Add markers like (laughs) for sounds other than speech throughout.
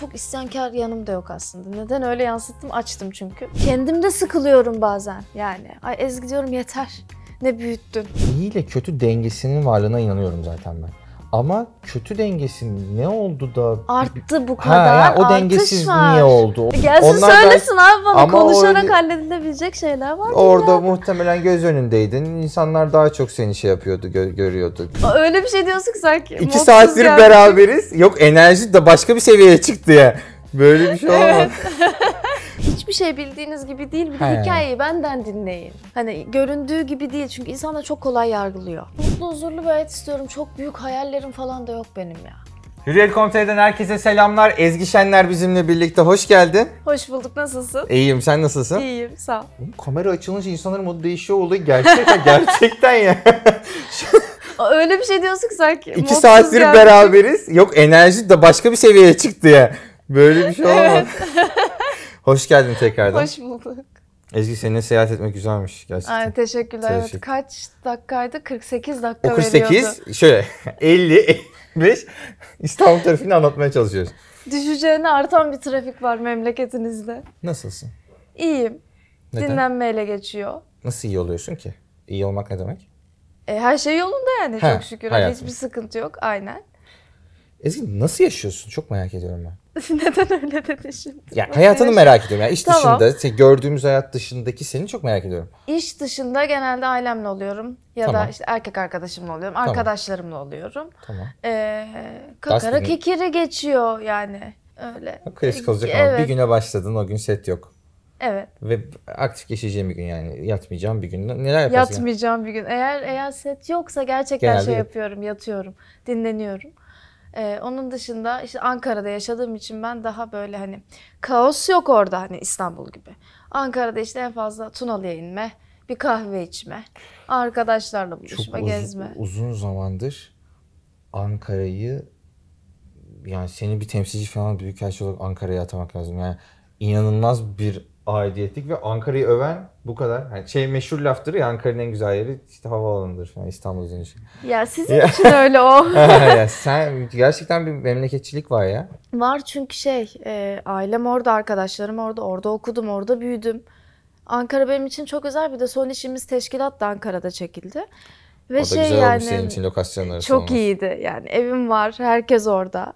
çok isyankar yanım da yok aslında. Neden öyle yansıttım? Açtım çünkü. Kendimde sıkılıyorum bazen yani. Ay Ezgi diyorum yeter. Ne büyüttün. İyi ile kötü dengesinin varlığına inanıyorum zaten ben. Ama kötü dengesinin ne oldu da arttı bu kadar. Ha, yani o dengesiz var. niye oldu? E, gelsin Onlar söylesin da... abi bana konuşarak o... halledilebilecek şeyler var. Orada ya. muhtemelen göz önündeydin. İnsanlar daha çok seni şey yapıyordu, gö- görüyordu. Öyle bir şey diyorsun ki sanki. İki saattir yani. beraberiz. Yok enerji de başka bir seviyeye çıktı ya. Böyle bir şey (laughs) olmaz. (laughs) hiçbir şey bildiğiniz gibi değil. Bir de He. hikayeyi benden dinleyin. Hani göründüğü gibi değil çünkü insan da çok kolay yargılıyor. Mutlu huzurlu bir hayat istiyorum. Çok büyük hayallerim falan da yok benim ya. Hürriyet Komitesi'nden herkese selamlar. Ezgi Şenler bizimle birlikte. Hoş geldin. Hoş bulduk. Nasılsın? İyiyim. Sen nasılsın? İyiyim. Sağ ol. Oğlum, kamera açılınca insanların modu değişiyor oluyor. Gerçekten (laughs) gerçekten ya. Öyle bir şey diyorsun ki sanki. İki modsuz saattir geldik. beraberiz. Yok enerji de başka bir seviyeye çıktı ya. Böyle bir şey olamaz. Evet. (laughs) Hoş geldin tekrardan. Hoş bulduk. Ezgi seninle seyahat etmek güzelmiş gerçekten. Aynen, teşekkürler. Teşekkür. Evet. Kaç dakikaydı? 48 dakika veriyordu. 48, şöyle 50, (laughs) 55 İstanbul trafiğini anlatmaya çalışıyoruz. Düşeceğine artan bir trafik var memleketinizde. Nasılsın? İyiyim. Neden? Dinlenmeyle geçiyor. Nasıl iyi oluyorsun ki? İyi olmak ne demek? E, her şey yolunda yani ha, çok şükür. Hani hayatım. Hiçbir sıkıntı yok aynen. Ezgi nasıl yaşıyorsun? Çok merak ediyorum ben. (laughs) Neden öyle dedin şimdi? Ya hayatını merak ediyorum. Yani iş tamam. dışında, şey, gördüğümüz hayat dışındaki seni çok merak ediyorum. İş dışında genelde ailemle oluyorum. Ya tamam. da işte erkek arkadaşımla oluyorum. Tamam. Arkadaşlarımla oluyorum. Tamam. Ee, kakara Ders kikiri geçiyor yani. Öyle. Klasik olacak evet. ama bir güne başladın o gün set yok. Evet. Ve aktif geçeceğim bir gün yani yatmayacağım bir gün. Neler yaparsın? Yatmayacağım yani? bir gün. Eğer eğer set yoksa gerçekten Genelde şey yapıyorum, yatıyorum, dinleniyorum. Ee, onun dışında işte Ankara'da yaşadığım için ben daha böyle hani kaos yok orada hani İstanbul gibi. Ankara'da işte en fazla Tunalı'ya inme, bir kahve içme, arkadaşlarla buluşma, Çok uz- gezme. uzun zamandır Ankara'yı yani seni bir temsilci falan büyükelçi olarak Ankara'ya atamak lazım. Yani inanılmaz bir aidiyetlik ve Ankara'yı öven bu kadar. Hani şey meşhur laftır ya Ankara'nın en güzel yeri işte havaalanıdır. Yani İstanbul için. Ya sizin için öyle o. (laughs) ya sen gerçekten bir memleketçilik var ya. Var çünkü şey e, ailem orada, arkadaşlarım orada, orada okudum, orada büyüdüm. Ankara benim için çok özel. Bir de son işimiz teşkilat da Ankara'da çekildi. Ve o da şey güzel yani, olmuş senin için lokasyonları Çok olmuş. iyiydi yani evim var, herkes orada.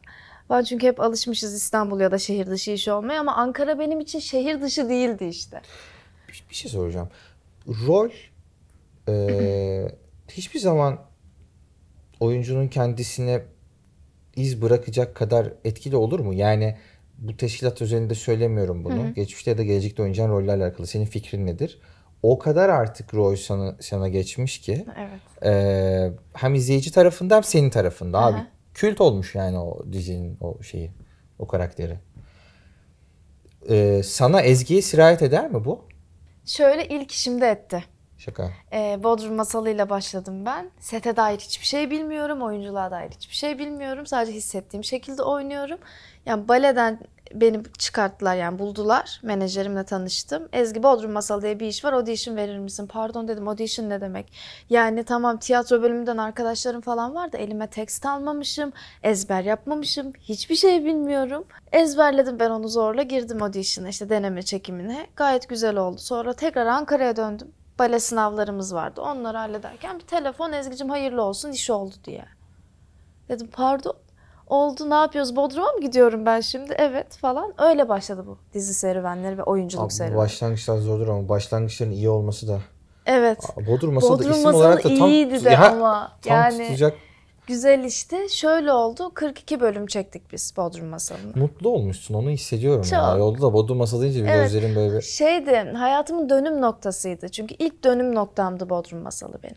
Ben çünkü hep alışmışız İstanbul ya da şehir dışı iş olmaya ama Ankara benim için şehir dışı değildi işte. Bir, bir şey soracağım. Rol e, hiçbir zaman oyuncunun kendisine iz bırakacak kadar etkili olur mu? Yani bu teşkilat özelinde söylemiyorum bunu. Hı hı. Geçmişte ya da gelecekte oynayacağın rolle alakalı senin fikrin nedir? O kadar artık rol sana, sana geçmiş ki. Evet. E, hem izleyici tarafından hem senin tarafında. Hı hı. Abi kült olmuş yani o dizinin o şeyi, o karakteri. Ee, sana Ezgi'ye sirayet eder mi bu? Şöyle ilk işimde etti. Şaka. Ee, Bodrum masalıyla başladım ben. Sete dair hiçbir şey bilmiyorum, oyunculuğa dair hiçbir şey bilmiyorum. Sadece hissettiğim şekilde oynuyorum. Yani baleden beni çıkarttılar yani buldular. Menajerimle tanıştım. Ezgi Bodrum Masal diye bir iş var. Audition verir misin? Pardon dedim. Audition ne demek? Yani tamam tiyatro bölümünden arkadaşlarım falan var da elime tekst almamışım. Ezber yapmamışım. Hiçbir şey bilmiyorum. Ezberledim ben onu zorla girdim audition'a işte deneme çekimine. Gayet güzel oldu. Sonra tekrar Ankara'ya döndüm. Bale sınavlarımız vardı. Onları hallederken bir telefon Ezgi'cim hayırlı olsun iş oldu diye. Dedim pardon Oldu ne yapıyoruz Bodrum'a mı gidiyorum ben şimdi evet falan öyle başladı bu dizi serüvenleri ve oyunculuk Abi, serüvenleri. Başlangıçlar zordur ama başlangıçların iyi olması da. Evet. Bodrum masada Bodrum isim olarak da tam, de ya, ama. Tam yani, tutacak Güzel işte. Şöyle oldu. 42 bölüm çektik biz Bodrum Masalı'nı. Mutlu olmuşsun. Onu hissediyorum. Çok. Ya. Yolda da Bodrum Masalı deyince bir evet. gözlerim böyle bir... Şeydi. Hayatımın dönüm noktasıydı. Çünkü ilk dönüm noktamdı Bodrum Masalı benim.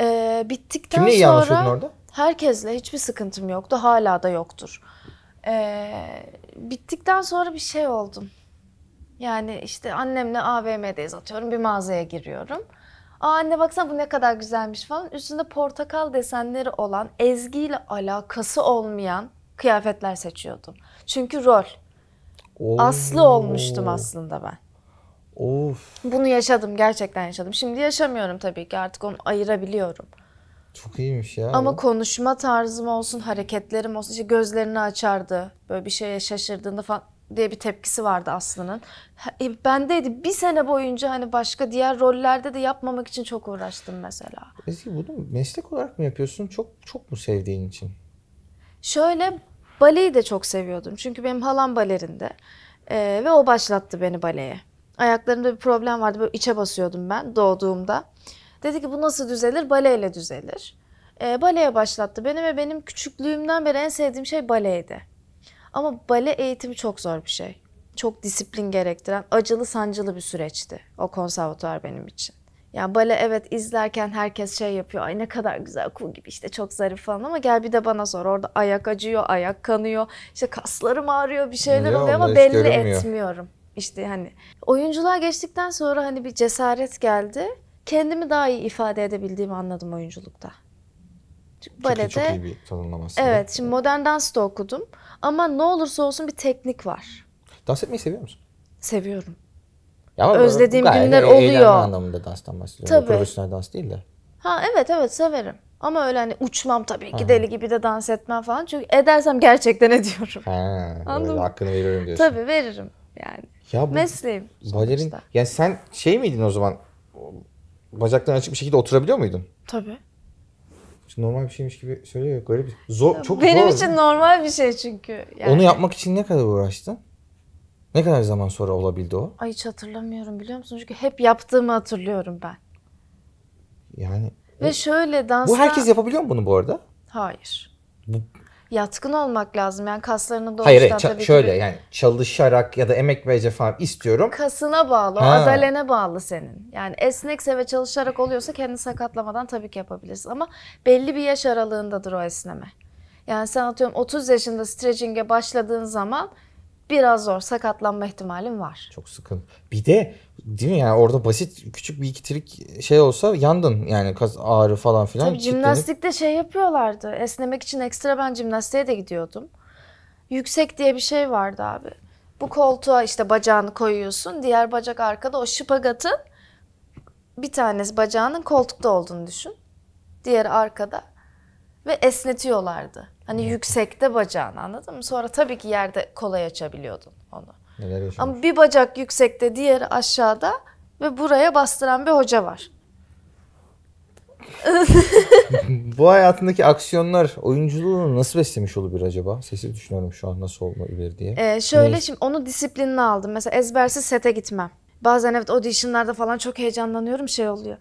Ee, bittikten Kimle sonra... Kimle iyi anlaşıyordun orada? Herkesle hiçbir sıkıntım yoktu. Hala da yoktur. Ee, bittikten sonra bir şey oldum. Yani işte annemle AVM'deyiz atıyorum. Bir mağazaya giriyorum. Aa anne baksana bu ne kadar güzelmiş falan. Üstünde portakal desenleri olan, ezgiyle alakası olmayan kıyafetler seçiyordum. Çünkü rol. Oo. Aslı olmuştum aslında ben. Of. Bunu yaşadım gerçekten yaşadım. Şimdi yaşamıyorum tabii ki artık onu ayırabiliyorum. Çok iyiymiş ya. Ama konuşma tarzım olsun, hareketlerim olsun. işte gözlerini açardı. Böyle bir şeye şaşırdığında falan diye bir tepkisi vardı Aslı'nın. E, bendeydi. Bir sene boyunca hani başka diğer rollerde de yapmamak için çok uğraştım mesela. Ezgi bunu meslek olarak mı yapıyorsun? Çok çok mu sevdiğin için? Şöyle baleyi de çok seviyordum. Çünkü benim halam balerinde. E, ve o başlattı beni baleye. Ayaklarımda bir problem vardı. Böyle içe basıyordum ben doğduğumda. Dedi ki bu nasıl düzelir? Baleyle düzelir. E, baleye başlattı beni ve benim küçüklüğümden beri en sevdiğim şey baleydi. Ama bale eğitimi çok zor bir şey. Çok disiplin gerektiren, acılı sancılı bir süreçti o konservatuar benim için. Yani bale evet izlerken herkes şey yapıyor. Ay ne kadar güzel kul gibi işte çok zarif falan ama gel bir de bana sor. Orada ayak acıyor, ayak kanıyor. işte kaslarım ağrıyor bir şeyler oluyor ama belli görünmüyor. etmiyorum. İşte hani oyunculuğa geçtikten sonra hani bir cesaret geldi kendimi daha iyi ifade edebildiğimi anladım oyunculukta. Çünkü balede, çok, iyi, çok iyi bir tanımlaması. Evet şimdi modern dans da okudum ama ne olursa olsun bir teknik var. Dans etmeyi seviyor musun? Seviyorum. Ya ama Özlediğim günler e- oluyor. anlamında danstan bahsediyorum. Tabii. Profesyonel dans değil de. Ha evet evet severim. Ama öyle hani uçmam tabii ki deli gibi de dans etmem falan. Çünkü edersem gerçekten (laughs) ediyorum. Ha, Anladın mı? Hakkını veriyorum diyorsun. Tabii veririm yani. Ya bu Mesleğim. Balerin. Sonuçta. Ya sen şey miydin o zaman bacakların açık bir şekilde oturabiliyor muydun? Tabii. Normal bir şeymiş gibi söylüyor. Garip. Zor, çok Benim zor. için normal bir şey çünkü. Yani. Onu yapmak için ne kadar uğraştın? Ne kadar zaman sonra olabildi o? Ay hiç hatırlamıyorum biliyor musun? Çünkü hep yaptığımı hatırlıyorum ben. Yani. Ve şöyle dans. Bu herkes yapabiliyor mu bunu bu arada? Hayır. Bu yatkın olmak lazım. Yani kaslarını doğuştan Hayır, tabii ki. şöyle yani çalışarak ya da emek vereceğim falan istiyorum. Kasına bağlı, ha. azalene bağlı senin. Yani esnekse ve çalışarak oluyorsa kendini sakatlamadan tabii ki yapabilirsin. Ama belli bir yaş aralığındadır o esneme. Yani sen atıyorum 30 yaşında stretching'e başladığın zaman biraz zor. Sakatlanma ihtimalim var. Çok sıkın. Bir de değil mi yani orada basit küçük bir iki trik şey olsa yandın yani kas ağrı falan filan. Tabii jimnastikte şey yapıyorlardı. Esnemek için ekstra ben jimnastiğe de gidiyordum. Yüksek diye bir şey vardı abi. Bu koltuğa işte bacağını koyuyorsun. Diğer bacak arkada o şıpagatın bir tanesi bacağının koltukta olduğunu düşün. Diğeri arkada. Ve esnetiyorlardı. Hani evet. yüksekte bacağını anladın mı? Sonra tabii ki yerde kolay açabiliyordun onu. Neler yaşamış? Ama bir bacak yüksekte, diğeri aşağıda ve buraya bastıran bir hoca var. (laughs) Bu hayatındaki aksiyonlar oyunculuğunu nasıl beslemiş olabilir acaba? Sesi düşünüyorum şu an nasıl olabilir diye. Ee, şöyle ne? şimdi onu disiplinle aldım. Mesela ezbersiz sete gitmem. Bazen evet auditionlarda falan çok heyecanlanıyorum şey oluyor.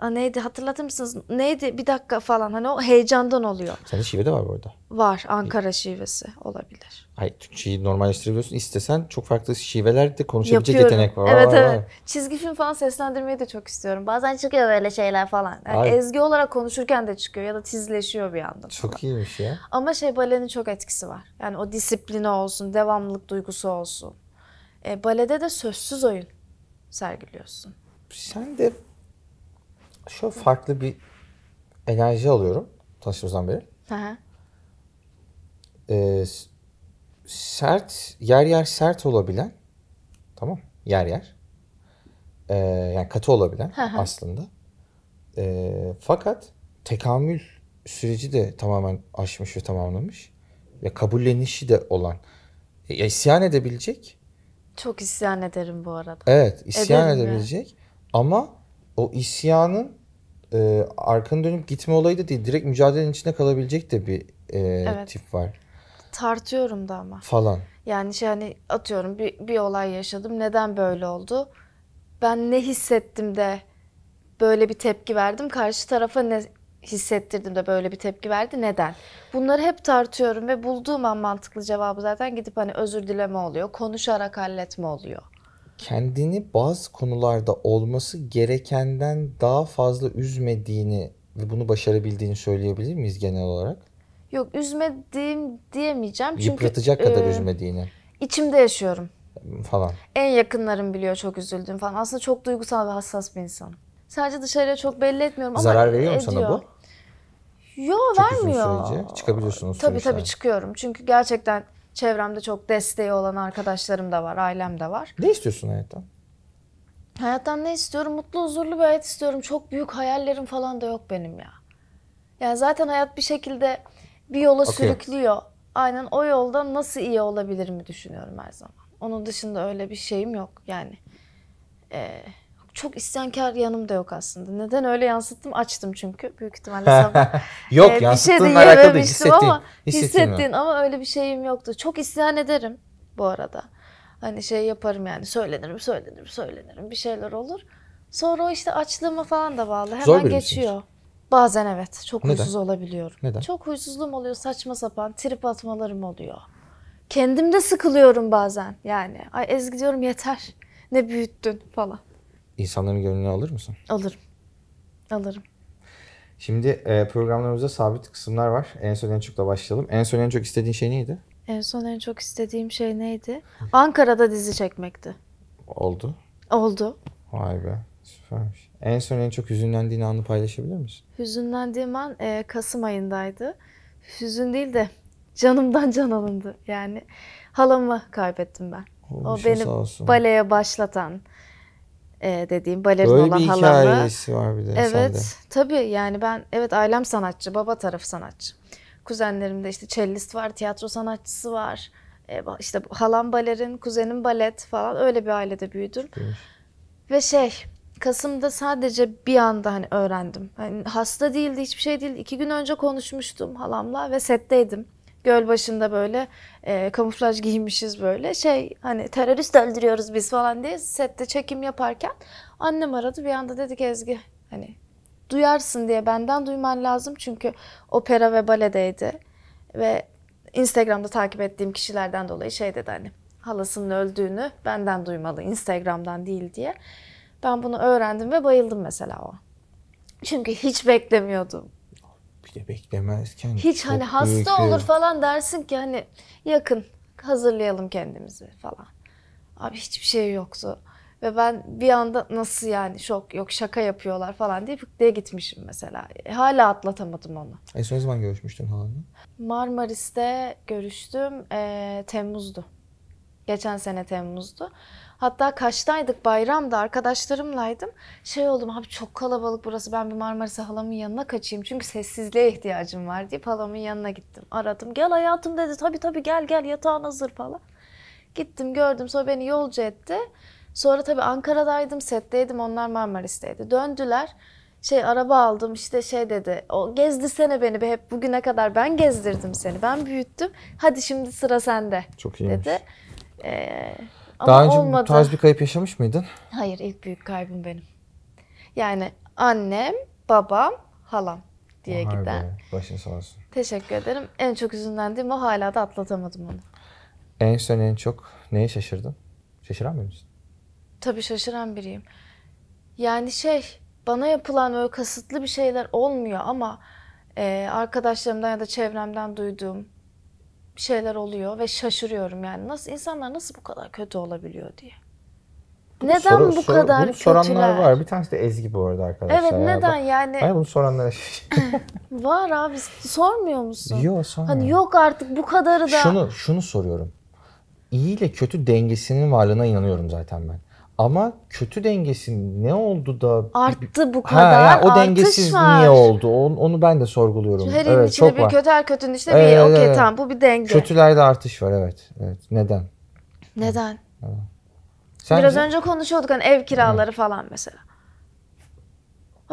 Aa, neydi hatırlatır mısınız? Neydi bir dakika falan hani o heyecandan oluyor. Sende şive de var bu arada. Var Ankara şivesi olabilir. Ay Türkçeyi normalleştirebiliyorsun. İstesen çok farklı şiveler de konuşabilecek Yapıyorum. yetenek var. Evet Aa, evet. Çizgi film falan seslendirmeyi de çok istiyorum. Bazen çıkıyor böyle şeyler falan. Yani Ay. ezgi olarak konuşurken de çıkıyor ya da tizleşiyor bir yandan. Çok falan. iyiymiş ya. Ama şey balenin çok etkisi var. Yani o disiplini olsun, devamlılık duygusu olsun. E, balede de sözsüz oyun sergiliyorsun. Sen de Şöyle farklı bir enerji alıyorum tanıştığımızdan beri. Aha. Ee, sert, yer yer sert olabilen, tamam yer yer. Ee, yani katı olabilen Aha. aslında. Ee, fakat tekamül süreci de tamamen aşmış ve tamamlamış. Ve kabullenişi de olan. Ya isyan edebilecek. Çok isyan ederim bu arada. Evet isyan ederim edebilecek. Ya. Ama o isyanın e, arkanı dönüp gitme olayı da değil. Direkt mücadelenin içinde kalabilecek de bir e, evet. tip var. Tartıyorum da ama. Falan. Yani şey hani atıyorum bir, bir olay yaşadım. Neden böyle oldu? Ben ne hissettim de böyle bir tepki verdim. Karşı tarafa ne hissettirdim de böyle bir tepki verdi. Neden? Bunları hep tartıyorum ve bulduğum an mantıklı cevabı zaten gidip hani özür dileme oluyor. Konuşarak halletme oluyor kendini bazı konularda olması gerekenden daha fazla üzmediğini ve bunu başarabildiğini söyleyebilir miyiz genel olarak? Yok üzmediğim diyemeyeceğim. Çünkü, Yıpratacak kadar e, üzmediğini. İçimde yaşıyorum. Falan. En yakınlarım biliyor çok üzüldüğüm falan. Aslında çok duygusal ve hassas bir insanım. Sadece dışarıya çok belli etmiyorum Zarar ama Zarar veriyor mu sana bu? Yok vermiyor. Uzun sürece çıkabiliyorsunuz. Tabii tabii çıkıyorum. Çünkü gerçekten Çevremde çok desteği olan arkadaşlarım da var, ailem de var. Ne istiyorsun hayattan? Hayattan ne istiyorum? Mutlu, huzurlu bir hayat istiyorum. Çok büyük hayallerim falan da yok benim ya. Yani zaten hayat bir şekilde bir yola okay. sürüklüyor. Aynen o yolda nasıl iyi olabilir mi düşünüyorum her zaman. Onun dışında öyle bir şeyim yok yani. Ee, çok isyankar yanım da yok aslında. Neden öyle yansıttım? Açtım çünkü büyük ihtimalle (laughs) sabah. yok ee, yansıttığınla şey alakalı değil hissettiğin. Ama, hissettiğin, ama öyle bir şeyim yoktu. Çok isyan ederim bu arada. Hani şey yaparım yani söylenirim söylenirim söylenirim bir şeyler olur. Sonra o işte açlığıma falan da bağlı. Hemen Zor geçiyor. Bazen evet. Çok Neden? huysuz olabiliyorum. Neden? Çok huysuzluğum oluyor. Saçma sapan trip atmalarım oluyor. Kendim de sıkılıyorum bazen yani. Ay ezgi diyorum yeter. Ne büyüttün falan insanların gönlünü alır mısın? Alırım. Alırım. Şimdi e, programlarımızda sabit kısımlar var. En son en çokla başlayalım. En son en çok istediğin şey neydi? En son en çok istediğim şey neydi? Ankara'da dizi çekmekti. Oldu. Oldu. Vay be süpermiş. En son en çok hüzünlendiğin anı paylaşabilir misin? Hüzünlendiğim an e, Kasım ayındaydı. Hüzün değil de canımdan can alındı. Yani halamı kaybettim ben. Olmuş o beni baleye başlatan, e, dediğim balerin Böyle olan halamı. Böyle bir hikayesi var bir de Evet sende. tabii yani ben evet ailem sanatçı baba tarafı sanatçı. Kuzenlerimde işte cellist var, tiyatro sanatçısı var. E, işte halam balerin, kuzenim balet falan öyle bir ailede büyüdüm. Evet. Ve şey Kasım'da sadece bir anda hani öğrendim. Hani hasta değildi, hiçbir şey değildi. İki gün önce konuşmuştum halamla ve setteydim göl başında böyle e, kamuflaj giymişiz böyle şey hani terörist öldürüyoruz biz falan diye sette çekim yaparken annem aradı bir anda dedi ki Ezgi hani duyarsın diye benden duyman lazım çünkü opera ve baledeydi ve Instagram'da takip ettiğim kişilerden dolayı şey dedi hani halasının öldüğünü benden duymalı Instagram'dan değil diye. Ben bunu öğrendim ve bayıldım mesela o. Çünkü hiç beklemiyordum bir beklemezken hiç hani hasta olur bir... falan dersin ki hani yakın hazırlayalım kendimizi falan. Abi hiçbir şey yoktu. Ve ben bir anda nasıl yani şok yok şaka yapıyorlar falan diye diye gitmişim mesela. E, hala atlatamadım onu. En son zaman görüşmüştün halanla? Marmaris'te görüştüm. E, Temmuz'du. Geçen sene Temmuz'du. Hatta Kaş'taydık bayramda arkadaşlarımlaydım. Şey oldum abi çok kalabalık burası ben bir Marmaris'e halamın yanına kaçayım. Çünkü sessizliğe ihtiyacım var deyip halamın yanına gittim. Aradım gel hayatım dedi tabii tabii gel gel yatağın hazır falan. Gittim gördüm sonra beni yolcu etti. Sonra tabii Ankara'daydım setteydim onlar Marmaris'teydi. Döndüler şey araba aldım işte şey dedi. O gezdirsene beni be hep bugüne kadar ben gezdirdim seni. Ben büyüttüm. Hadi şimdi sıra sende. Çok iyiymiş. Dedi. Ee, ama Daha önce olmadı. bu tarz bir kayıp yaşamış mıydın? Hayır ilk büyük kaybım benim. Yani annem, babam, halam diye Vay giden. başın sağ olsun. Teşekkür ederim. En çok üzülendiğim o hala da atlatamadım onu. En son en çok neye şaşırdın? Şaşıran mı Tabii şaşıran biriyim. Yani şey bana yapılan öyle kasıtlı bir şeyler olmuyor ama e, arkadaşlarımdan ya da çevremden duyduğum bir şeyler oluyor ve şaşırıyorum yani nasıl insanlar nasıl bu kadar kötü olabiliyor diye. Neden soru, bu soru, kadar bunu soranlar var. Bir tanesi de Ezgi bu arada arkadaşlar. Evet neden Bak, yani? Hayır bunu soranlar (laughs) Var abi sormuyor musun? Yok sormuyorum. Hani yok artık bu kadarı da. Şunu şunu soruyorum. İyi ile kötü dengesinin varlığına inanıyorum zaten ben. Ama kötü dengesi ne oldu da arttı bu kadar. Ha, yani o Artış dengesiz var. niye oldu? Onu, onu ben de sorguluyorum. Her evet, içinde çok bir var. kötü, her kötünün içinde evet, bir okey evet. tamam bu bir denge. Kötülerde artış var evet. Evet. Neden? Neden? Evet. Sence? Biraz önce konuşuyorduk hani ev kiraları evet. falan mesela.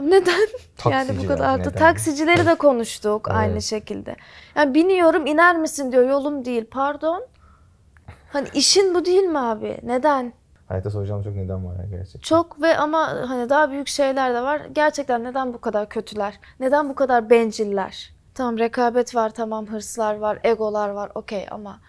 Neden? (laughs) yani bu kadar da taksicileri de konuştuk evet. aynı şekilde. Yani biniyorum iner misin diyor. Yolum değil. Pardon. Hani işin bu değil mi abi? Neden? Hayatta soracağım çok neden var gerçekten. Çok ve ama hani daha büyük şeyler de var. Gerçekten neden bu kadar kötüler? Neden bu kadar benciller? Tamam rekabet var, tamam hırslar var, egolar var okey ama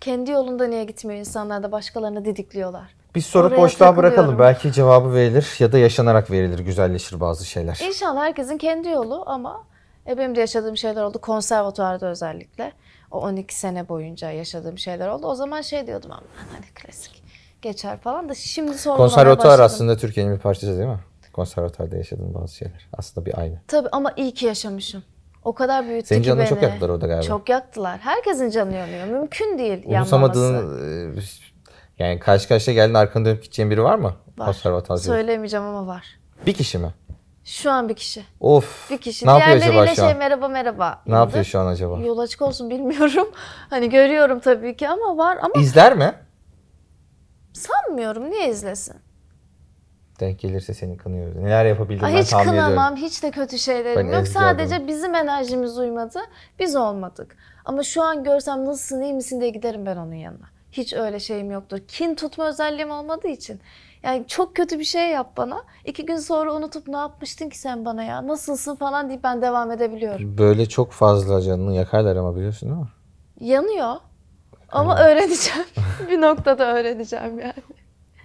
kendi yolunda niye gitmiyor insanlar da başkalarını didikliyorlar? Biz soru Oraya boşluğa bırakalım. Belki cevabı verilir ya da yaşanarak verilir, güzelleşir bazı şeyler. İnşallah herkesin kendi yolu ama e, benim de yaşadığım şeyler oldu. Konservatuvarda özellikle. O 12 sene boyunca yaşadığım şeyler oldu. O zaman şey diyordum ama hani klasik geçer falan da şimdi sorgulamaya Konservatuar başladım. aslında Türkiye'nin bir parçası değil mi? Konservatuarda yaşadığın bazı şeyler. Aslında bir aynı. Tabii ama iyi ki yaşamışım. O kadar büyüttü Senin canını beni. çok yaktılar orada galiba. Çok yaktılar. Herkesin canı yanıyor. Mümkün değil Unutamadığın, yanmaması. E, yani karşı karşıya geldiğin arkana dönüp gideceğin biri var mı? Var. Söylemeyeceğim ama var. Bir kişi mi? Şu an bir kişi. Of. Bir kişi. Ne yapıyor acaba şu şey, an? şey merhaba merhaba. Ne yapıyor şu an acaba? Yol açık olsun bilmiyorum. (laughs) Hani görüyorum tabii ki ama var ama. İzler mi? Sanmıyorum. Niye izlesin? Denk gelirse seni kınıyoruz. Neler yapabildim Ay, ben hiç tahmin ediyorum. Hiç kınamam. Hiç de kötü şeylerim ben yok. Sadece adamım. bizim enerjimiz uymadı. Biz olmadık. Ama şu an görsem nasılsın iyi misin diye giderim ben onun yanına. Hiç öyle şeyim yoktur. Kin tutma özelliğim olmadığı için. Yani çok kötü bir şey yap bana. İki gün sonra unutup ne yapmıştın ki sen bana ya? Nasılsın falan deyip ben devam edebiliyorum. Böyle çok fazla canını yakarlar ama biliyorsun değil mi? Yanıyor. Ama evet. öğreneceğim. (laughs) bir noktada öğreneceğim yani.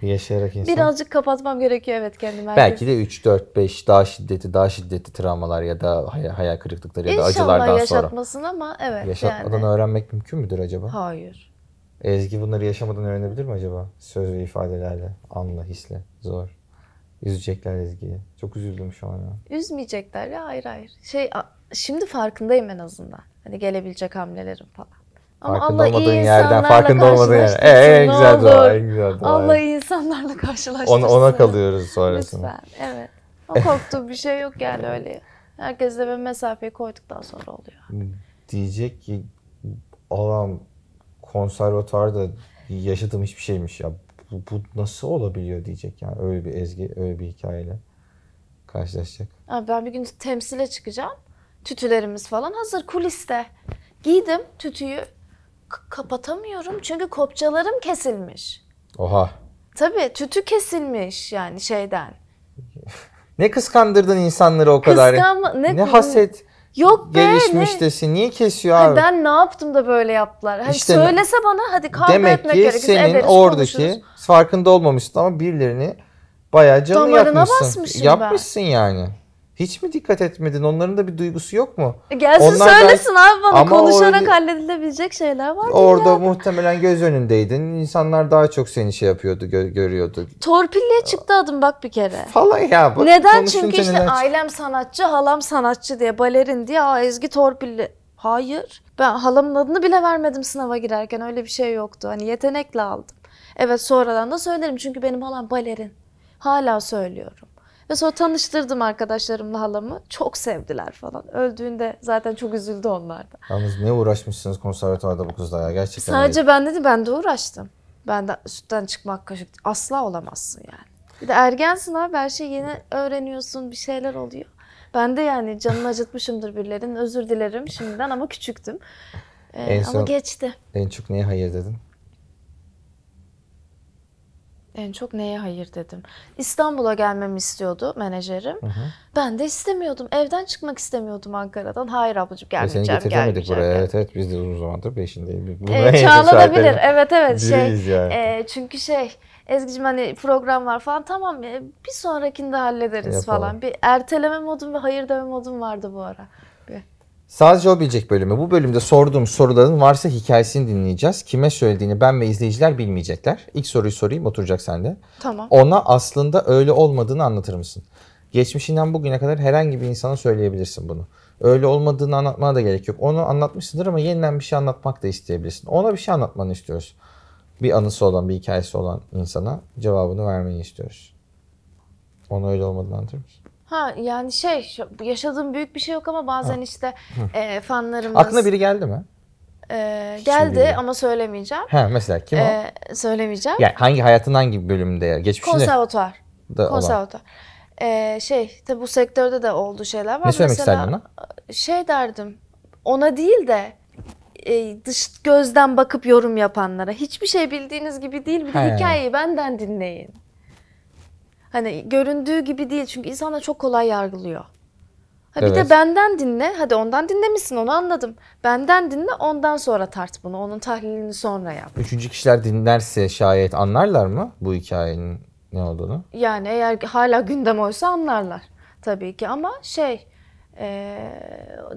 Yaşayarak insan. Birazcık kapatmam gerekiyor evet kendime. Belki de 3, 4, 5 daha şiddeti, daha şiddetli travmalar ya da hayal kırıklıkları ya da İnşallah acılardan sonra. İnşallah yaşatmasın ama evet Yaşatmadan yani. öğrenmek mümkün müdür acaba? Hayır. Ezgi bunları yaşamadan öğrenebilir mi acaba? Söz ve ifadelerle, anla, hisle. Zor. Üzecekler Ezgi'yi. Çok üzüldüm şu an. Üzmeyecekler ya hayır hayır. Şey şimdi farkındayım en azından. Hani gelebilecek hamlelerim falan farkında Allah olmadığın iyi yerden, farkında olmadığın yerden. Ee, en güzel olur. dua, en güzel dua. Allah insanlarla karşılaştırsın. Ona, ona kalıyoruz sonrasında. Lütfen, evet. O korktuğu bir şey yok yani öyle. Herkesle bir mesafeyi koyduktan sonra oluyor. Hmm, diyecek ki adam konservatuarda yaşadığım hiçbir şeymiş ya. Bu, bu nasıl olabiliyor diyecek yani öyle bir ezgi, öyle bir hikayeyle karşılaşacak. Abi ben bir gün temsile çıkacağım. Tütülerimiz falan hazır kuliste. Giydim tütüyü kapatamıyorum çünkü kopçalarım kesilmiş. Oha. Tabii tütü kesilmiş yani şeyden. ne kıskandırdın insanları o kadar. Kıskanma, ne, ne haset. Yok be. Gelişmiş ne? desin. Niye kesiyor abi? Hayır, ben ne yaptım da böyle yaptılar. Hani işte söylese ne? bana hadi kavga demek etmek gerekirse Demek ki senin ederiz, oradaki konuşuruz. farkında olmamışsın ama birilerini bayağı canını Damarına yakmışsın. Yapmışsın ben. yani. Hiç mi dikkat etmedin? Onların da bir duygusu yok mu? E gelsin Onlar söylesin belki... abi bana. Ama Konuşarak orada... halledilebilecek şeyler var Orada ya. muhtemelen göz önündeydin. İnsanlar daha çok seni şey yapıyordu, gö- görüyordu. Torpille çıktı adım bak bir kere. Falan ya. Bak, neden? Çünkü işte neden... ailem sanatçı, halam sanatçı diye, balerin diye. Aa Ezgi torpilli. Hayır. Ben halamın adını bile vermedim sınava girerken. Öyle bir şey yoktu. Hani yetenekle aldım. Evet sonradan da söylerim. Çünkü benim halam balerin. Hala söylüyorum. Ve sonra tanıştırdım arkadaşlarımla halamı. Çok sevdiler falan. Öldüğünde zaten çok üzüldü onlar da. Yalnız ne uğraşmışsınız konservatuvarda bu kızla ya gerçekten. Sadece öyle. ben dedi ben de uğraştım. Ben de sütten çıkmak kaşık asla olamazsın yani. Bir de ergensin abi her şey yeni öğreniyorsun bir şeyler oluyor. Ben de yani canını acıtmışımdır birilerinin özür dilerim şimdiden ama küçüktüm. Ee, en son, geçti. En çok neye hayır dedin? En çok neye hayır dedim. İstanbul'a gelmemi istiyordu menajerim. Hı hı. Ben de istemiyordum. Evden çıkmak istemiyordum Ankara'dan. Hayır ablacığım gelmeyeceğim. Seni getiremedik buraya. Evet evet biz de uzun zamandır peşindeyiz. Evet, (laughs) çağlanabilir. Evet evet. Şey, yani. e, çünkü şey Ezgi'cim hani program var falan tamam e, bir sonrakinde hallederiz Yapalım. falan. Bir erteleme modum ve hayır deme modum vardı bu ara. Sadece o bilecek bölümü. Bu bölümde sorduğum soruların varsa hikayesini dinleyeceğiz. Kime söylediğini ben ve izleyiciler bilmeyecekler. İlk soruyu sorayım oturacak sende. Tamam. Ona aslında öyle olmadığını anlatır mısın? Geçmişinden bugüne kadar herhangi bir insana söyleyebilirsin bunu. Öyle olmadığını anlatmana da gerek yok. Onu anlatmışsındır ama yeniden bir şey anlatmak da isteyebilirsin. Ona bir şey anlatmanı istiyoruz. Bir anısı olan, bir hikayesi olan insana cevabını vermeni istiyoruz. Ona öyle olmadığını anlatır mısın? Ha yani şey yaşadığım büyük bir şey yok ama bazen ha. işte Hı. e, fanlarımız... Aklına biri geldi mi? Ee, geldi Şimdi... ama söylemeyeceğim. Ha, mesela kim o? E, söylemeyeceğim. Yani hangi hayatın hangi bölümünde? ya Geçmişinde... Konservatuar. Da Konservatuar. Ee, şey tabi bu sektörde de olduğu şeyler var. Ne söylemek mesela, isterdin Şey derdim ona değil de e, dış gözden bakıp yorum yapanlara. Hiçbir şey bildiğiniz gibi değil bir de hikayeyi benden dinleyin. Hani göründüğü gibi değil çünkü insana çok kolay yargılıyor. Ha bir evet. de benden dinle. Hadi ondan dinlemişsin onu anladım. Benden dinle ondan sonra tart bunu. Onun tahlilini sonra yap. Üçüncü kişiler dinlerse şayet anlarlar mı bu hikayenin ne olduğunu? Yani eğer hala gündem oysa anlarlar tabii ki ama şey e,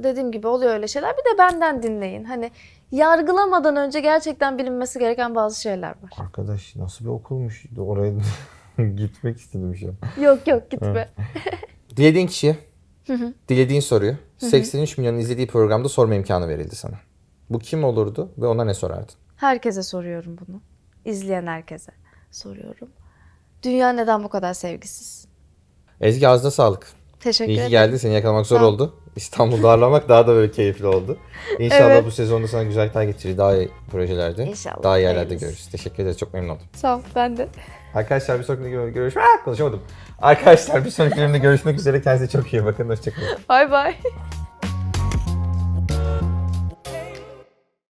dediğim gibi oluyor öyle şeyler. Bir de benden dinleyin. Hani yargılamadan önce gerçekten bilinmesi gereken bazı şeyler var. Arkadaş nasıl bir okulmuş oraya (laughs) (laughs) Gitmek istedim şu an. Yok yok gitme. (laughs) Dilediğin kişi, dilediğin soruyu 83 milyon izlediği programda sorma imkanı verildi sana. Bu kim olurdu ve ona ne sorardın? Herkese soruyorum bunu. İzleyen herkese soruyorum. Dünya neden bu kadar sevgisiz? Ezgi ağzına sağlık. Teşekkür İyi ederim. İyi geldin. Seni yakalamak zor tamam. oldu. İstanbul'da ağırlamak daha da böyle keyifli oldu. (laughs) İnşallah evet. bu sezonda sana güzel takip getirir. Daha iyi projelerde. İnşallah. Daha iyi yerlerde görürüz. Teşekkür ederiz. Çok memnun oldum. Sağ ol. Ben de. Arkadaşlar bir sonraki bölümde görüşmek... Ah, konuşamadım. Arkadaşlar bir sonraki bölümde görüşmek üzere. Kendinize çok iyi bakın. Hoşçakalın. Bay bay.